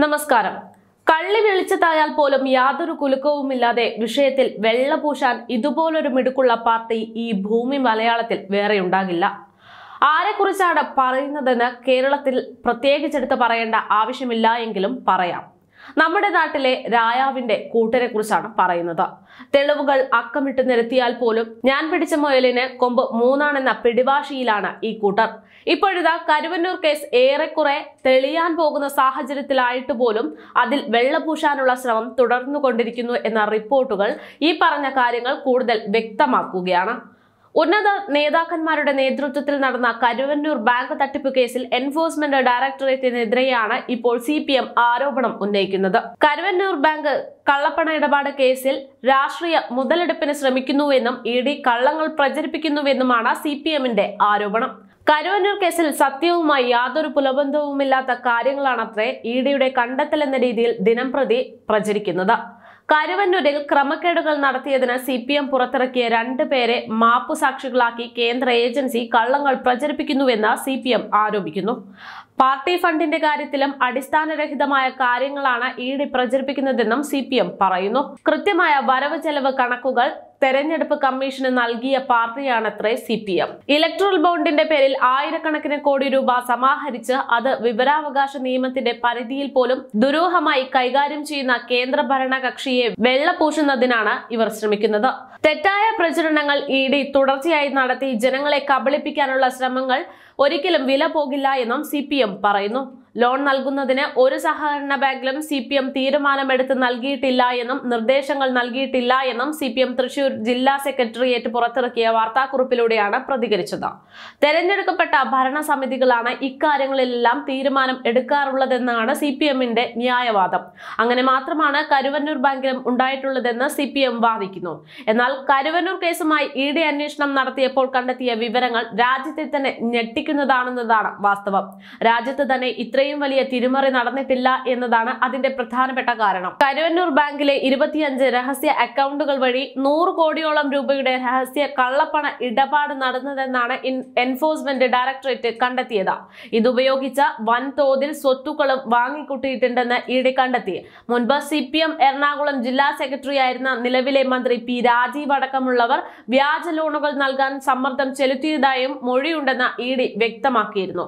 നമസ്കാരം കള്ളി വെളിച്ചത്തായാൽ പോലും യാതൊരു കുലുക്കവുമില്ലാതെ വിഷയത്തിൽ വെള്ള പൂശാൻ ഇതുപോലൊരു മിടുക്കുള്ള പാർട്ടി ഈ ഭൂമി മലയാളത്തിൽ വേറെ ഉണ്ടാകില്ല ആരെക്കുറിച്ചാണ് പറയുന്നതെന്ന് കേരളത്തിൽ പ്രത്യേകിച്ചെടുത്ത് പറയേണ്ട ആവശ്യമില്ല എങ്കിലും പറയാം നമ്മുടെ നാട്ടിലെ രായാവിന്റെ കൂട്ടരെ കുറിച്ചാണ് പറയുന്നത് തെളിവുകൾ അക്കമിട്ട് നിരത്തിയാൽ പോലും ഞാൻ പിടിച്ച മുയലിന് കൊമ്പ് മൂന്നാണെന്ന പിടിവാശിയിലാണ് ഈ കൂട്ടർ ഇപ്പോഴിതാ കരുവന്നൂർ കേസ് ഏറെക്കുറെ തെളിയാൻ പോകുന്ന സാഹചര്യത്തിലായിട്ട് പോലും അതിൽ വെള്ളപൂശാനുള്ള ശ്രമം തുടർന്നുകൊണ്ടിരിക്കുന്നു എന്ന റിപ്പോർട്ടുകൾ ഈ പറഞ്ഞ കാര്യങ്ങൾ കൂടുതൽ വ്യക്തമാക്കുകയാണ് ഉന്നത നേതാക്കന്മാരുടെ നേതൃത്വത്തിൽ നടന്ന കരുവന്നൂർ ബാങ്ക് തട്ടിപ്പ് കേസിൽ എൻഫോഴ്സ്മെന്റ് ഡയറക്ടറേറ്റിനെതിരെയാണ് ഇപ്പോൾ സി പി എം ആരോപണം ഉന്നയിക്കുന്നത് കരുവന്നൂർ ബാങ്ക് കള്ളപ്പണ ഇടപാട് കേസിൽ രാഷ്ട്രീയ മുതലെടുപ്പിന് ശ്രമിക്കുന്നുവെന്നും ഇ ഡി കള്ളങ്ങൾ പ്രചരിപ്പിക്കുന്നുവെന്നുമാണ് സി പി എമ്മിന്റെ ആരോപണം കരുവന്നൂർ കേസിൽ സത്യവുമായി യാതൊരു പുലബന്ധവുമില്ലാത്ത കാര്യങ്ങളാണത്രേ ഇ ഡിയുടെ എന്ന രീതിയിൽ ദിനംപ്രതി പ്രചരിക്കുന്നത് കരുവന്നൂരിൽ ക്രമക്കേടുകൾ നടത്തിയതിന് സി പി എം പുറത്തിറക്കിയ രണ്ടുപേരെ മാപ്പുസാക്ഷികളാക്കി കേന്ദ്ര ഏജൻസി കള്ളങ്ങൾ പ്രചരിപ്പിക്കുന്നുവെന്ന് സി പി എം ആരോപിക്കുന്നു പാർട്ടി ഫണ്ടിന്റെ കാര്യത്തിലും അടിസ്ഥാനരഹിതമായ കാര്യങ്ങളാണ് ഇ ഡി പ്രചരിപ്പിക്കുന്നതെന്നും സി പി എം പറയുന്നു കൃത്യമായ വരവ് ചെലവ് കണക്കുകൾ തെരഞ്ഞെടുപ്പ് കമ്മീഷന് നൽകിയ പാർട്ടിയാണത്രേ സി പി എം ഇലക്ട്രൽ ബോണ്ടിന്റെ പേരിൽ ആയിരക്കണക്കിന് കോടി രൂപ സമാഹരിച്ച് അത് വിവരാവകാശ നിയമത്തിന്റെ പരിധിയിൽ പോലും ദുരൂഹമായി കൈകാര്യം ചെയ്യുന്ന കേന്ദ്ര ഭരണകക്ഷിയെ വെള്ളപൂശുന്നതിനാണ് ഇവർ ശ്രമിക്കുന്നത് തെറ്റായ പ്രചരണങ്ങൾ ഇ ഡി തുടർച്ചയായി നടത്തി ജനങ്ങളെ കബളിപ്പിക്കാനുള്ള ശ്രമങ്ങൾ ഒരിക്കലും വില പോകില്ല എന്നും സി പറയുന്നു ലോൺ നൽകുന്നതിന് ഒരു സഹകരണ ബാങ്കിലും സി പി എം തീരുമാനമെടുത്ത് നൽകിയിട്ടില്ല എന്നും നിർദ്ദേശങ്ങൾ നൽകിയിട്ടില്ല എന്നും സി പി എം തൃശൂർ ജില്ലാ സെക്രട്ടേറിയറ്റ് പുറത്തിറക്കിയ വാർത്താക്കുറിപ്പിലൂടെയാണ് പ്രതികരിച്ചത് തെരഞ്ഞെടുക്കപ്പെട്ട ഭരണസമിതികളാണ് ഇക്കാര്യങ്ങളിലെല്ലാം തീരുമാനം എടുക്കാറുള്ളതെന്നാണ് സി പി എമ്മിന്റെ ന്യായവാദം അങ്ങനെ മാത്രമാണ് കരുവന്നൂർ ബാങ്കിലും ഉണ്ടായിട്ടുള്ളതെന്ന് സി പി എം വാദിക്കുന്നു എന്നാൽ കരുവന്നൂർ കേസുമായി ഇ ഡി അന്വേഷണം നടത്തിയപ്പോൾ കണ്ടെത്തിയ വിവരങ്ങൾ രാജ്യത്തെ തന്നെ ഞെട്ടിക്കുന്നതാണെന്നതാണ് വാസ്തവം രാജ്യത്ത് തന്നെ ഇത്ര ഇത്രയും വലിയ തിരിമറി നടന്നിട്ടില്ല എന്നതാണ് അതിന്റെ പ്രധാനപ്പെട്ട കാരണം കരുവന്നൂർ ബാങ്കിലെ ഇരുപത്തിയഞ്ച് രഹസ്യ അക്കൗണ്ടുകൾ വഴി നൂറ് കോടിയോളം രൂപയുടെ രഹസ്യ കള്ളപ്പണ ഇടപാട് നടന്നതെന്നാണ് എൻഫോഴ്സ്മെന്റ് ഡയറക്ടറേറ്റ് കണ്ടെത്തിയത് ഇതുപയോഗിച്ച വൻതോതിൽ സ്വത്തുക്കളും വാങ്ങിക്കൂട്ടിയിട്ടുണ്ടെന്ന് ഇടി കണ്ടെത്തി മുൻപ് സി പി എം എറണാകുളം ജില്ലാ സെക്രട്ടറി ആയിരുന്ന നിലവിലെ മന്ത്രി പി രാജീവ് അടക്കമുള്ളവർ വ്യാജ ലോണുകൾ നൽകാൻ സമ്മർദ്ദം ചെലുത്തിയതായും മൊഴിയുണ്ടെന്ന് ഇ ഡി വ്യക്തമാക്കിയിരുന്നു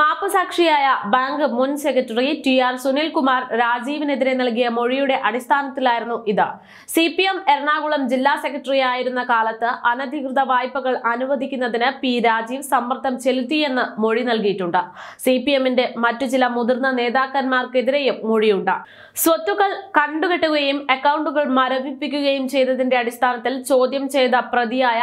മാപ്പുസാക്ഷിയായ ബാങ്ക് ബാങ്ക് മുൻ സെക്രട്ടറി ടി ആർ സുനിൽകുമാർ രാജീവിനെതിരെ നൽകിയ മൊഴിയുടെ അടിസ്ഥാനത്തിലായിരുന്നു ഇത് സി പി എം എറണാകുളം ജില്ലാ സെക്രട്ടറി ആയിരുന്ന കാലത്ത് അനധികൃത വായ്പകൾ അനുവദിക്കുന്നതിന് പി രാജീവ് സമ്മർദ്ദം ചെലുത്തിയെന്ന് മൊഴി നൽകിയിട്ടുണ്ട് സി പി എമ്മിന്റെ മറ്റു ചില മുതിർന്ന നേതാക്കന്മാർക്കെതിരെയും മൊഴിയുണ്ട് സ്വത്തുക്കൾ കണ്ടുകെട്ടുകയും അക്കൗണ്ടുകൾ മരവിപ്പിക്കുകയും ചെയ്തതിന്റെ അടിസ്ഥാനത്തിൽ ചോദ്യം ചെയ്ത പ്രതിയായ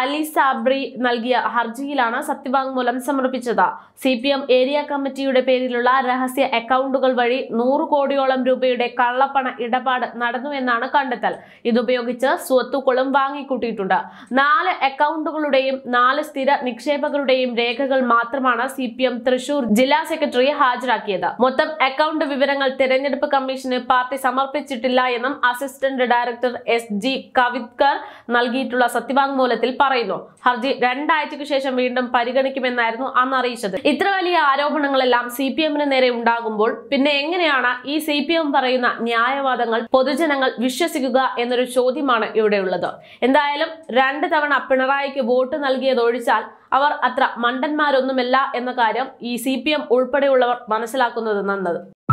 അലി സാബ്രി നൽകിയ ഹർജിയിലാണ് സത്യവാങ്മൂലം സമർപ്പിച്ചത് സി പി എം ഏരിയ കമ്മിറ്റിയുടെ പേരിലുള്ള രഹസ്യ അക്കൗണ്ടുകൾ വഴി നൂറ് കോടിയോളം രൂപയുടെ കള്ളപ്പണ ഇടപാട് നടന്നുവെന്നാണ് കണ്ടെത്തൽ ഇതുപയോഗിച്ച് സ്വത്തുക്കളും വാങ്ങിക്കൂട്ടിയിട്ടുണ്ട് നാല് അക്കൗണ്ടുകളുടെയും നാല് സ്ഥിര നിക്ഷേപകരുടെയും രേഖകൾ മാത്രമാണ് സി പി എം തൃശൂർ ജില്ലാ സെക്രട്ടറി ഹാജരാക്കിയത് മൊത്തം അക്കൗണ്ട് വിവരങ്ങൾ തെരഞ്ഞെടുപ്പ് കമ്മീഷന് പാർട്ടി സമർപ്പിച്ചിട്ടില്ല എന്നും assistant director S G Kavitkar നൽകിയിട്ടുള്ള സത്യവാങ്മൂലത്തിൽ പറയുന്നു ഹർജി രണ്ടാഴ്ചക്ക് ശേഷം വീണ്ടും പരിഗണിക്കുമെന്നായിരുന്നു അന്ന് അറിയിച്ചത് ഇത്ര വലിയ ആരോപണങ്ങളെല്ലാം സി പി എമ്മിന് നേരെ ഉണ്ടാകുമ്പോൾ പിന്നെ എങ്ങനെയാണ് ഈ സി പി എം പറയുന്ന ന്യായവാദങ്ങൾ പൊതുജനങ്ങൾ വിശ്വസിക്കുക എന്നൊരു ചോദ്യമാണ് ഇവിടെയുള്ളത് എന്തായാലും രണ്ട് തവണ പിണറായിക്ക് വോട്ട് നൽകിയതൊഴിച്ചാൽ അവർ അത്ര മണ്ടന്മാരൊന്നുമല്ല എന്ന കാര്യം ഈ സി പി എം ഉൾപ്പെടെയുള്ളവർ മനസ്സിലാക്കുന്നത് നന്നത്